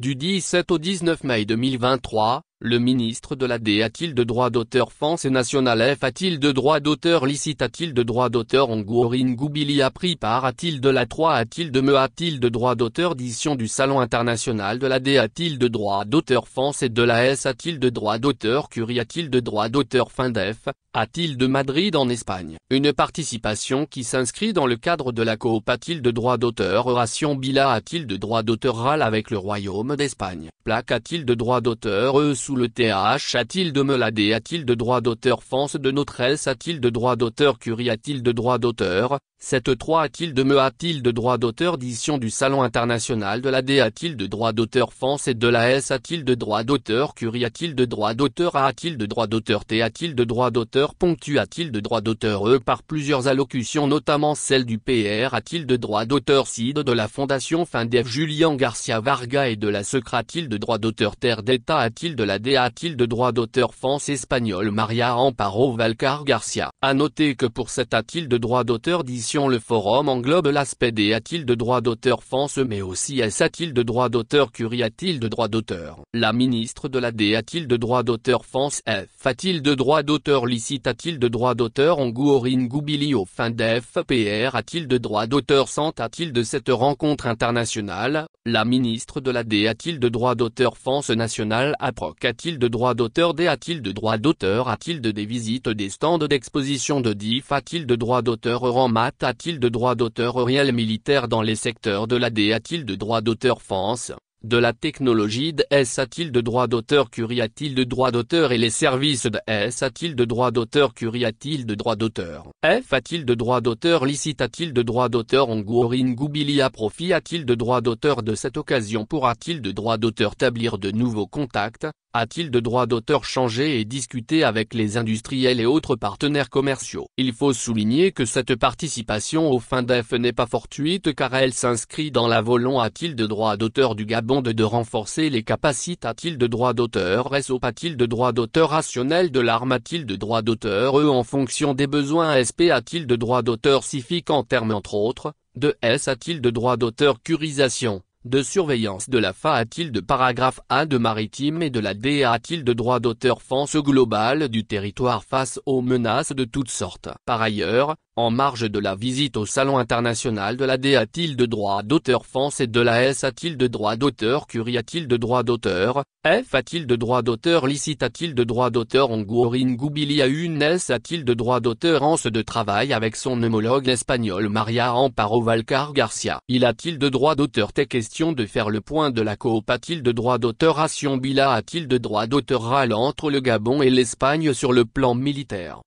Du 17 au 19 mai 2023, le ministre de la D a-t-il de droit d'auteur et national F a-t-il de droit d'auteur licite a-t-il de droit d'auteur Gourin Goubili a pris part a-t-il de la 3 a-t-il de me a-t-il de droit d'auteur édition du Salon international de la D a-t-il de droit d'auteur France et de la S a-t-il de droit d'auteur Curie a-t-il de droit d'auteur fin d'F a-t-il de Madrid en Espagne Une participation qui s'inscrit dans le cadre de la coop a-t-il de droit d'auteur Oration Bila a-t-il de droit d'auteur RAL avec le Royaume d'Espagne Plaque a-t-il de droit d'auteur E sous le TH a-t-il de Meladé, A-t-il de droit d'auteur France de notre S A-t-il de droit d'auteur Curie A-t-il de droit d'auteur cette 3 A-t-il de me A-t-il de droit d'auteur d'édition du Salon International de la D A-t-il de droit d'auteur France et de la S A-t-il de droit d'auteur Curie A-t-il de droit d'auteur A A-t-il de droit d'auteur T A-t-il de droit d'auteur Ponctu A-t-il de droit d'auteur E par plusieurs allocutions notamment celle du PR A-t-il de droit d'auteur CID de la Fondation Findef Julian Garcia Varga et de la Secra A-t-il de droit d'auteur Terre d'État A-t-il de la D A-t-il de droit d'auteur France espagnole Maria Amparo Valcar Garcia à noter que pour cet a-t-il de droit d'auteur d'ition le forum englobe l'aspect des a-t-il de droit d'auteur France mais aussi S a-t-il de droit d'auteur Curie a-t-il de droit d'auteur La ministre de la D a-t-il de droit d'auteur France F a-t-il de droit d'auteur licite a-t-il de droit d'auteur Angouorine Goubili au fin d'FPR a-t-il de droit d'auteur sant a-t-il de cette rencontre internationale La ministre de la D a-t-il de droit d'auteur France nationale APROC a-t-il de droit d'auteur D a-t-il de droit d'auteur a-t-il de des visites des stands d'exposition position de DIF A-t-il de droit d'auteur Euromat A-t-il de droit d'auteur Oriel Militaire dans les secteurs de l'AD A-t-il de droit d'auteur France de la technologie de S a-t-il de droit d'auteur Curie a-t-il de droit d'auteur et les services de S a-t-il de droit d'auteur Curie a-t-il de droit d'auteur F a-t-il de droit d'auteur Licite a-t-il de droit d'auteur gourine Goubilia Profit a-t-il de droit d'auteur de cette occasion Pourra-t-il de droit d'auteur tablir de nouveaux contacts A-t-il de droit d'auteur changer et discuter avec les industriels et autres partenaires commerciaux Il faut souligner que cette participation au fin d'EF n'est pas fortuite car elle s'inscrit dans la volonté a-t-il de droit d'auteur du Gabon de renforcer les capacités a-t-il de droit d'auteur SOP a-t-il de droit d'auteur rationnel de l'arme a-t-il de droit d'auteur E en fonction des besoins SP a-t-il de droit d'auteur SIFIC en termes entre autres, de S a-t-il de droit d'auteur curisation de surveillance de la FA a-t-il de paragraphe 1 de maritime et de la DA a-t-il de droit d'auteur France global du territoire face aux menaces de toutes sortes Par ailleurs, en marge de la visite au Salon international de la DA a-t-il de droit d'auteur France et de la S a-t-il de droit d'auteur Curie a-t-il de droit d'auteur F a-t-il de droit d'auteur licite a-t-il de droit d'auteur Goubilia une Unes a-t-il de droit d'auteur ce de travail avec son homologue espagnol Maria Amparo Valcar Garcia Il a-t-il de droit d'auteur T'es question de faire le point de la coop a-t-il de droit d'auteur Sion Bila a-t-il de droit d'auteur Ral entre le Gabon et l'Espagne sur le plan militaire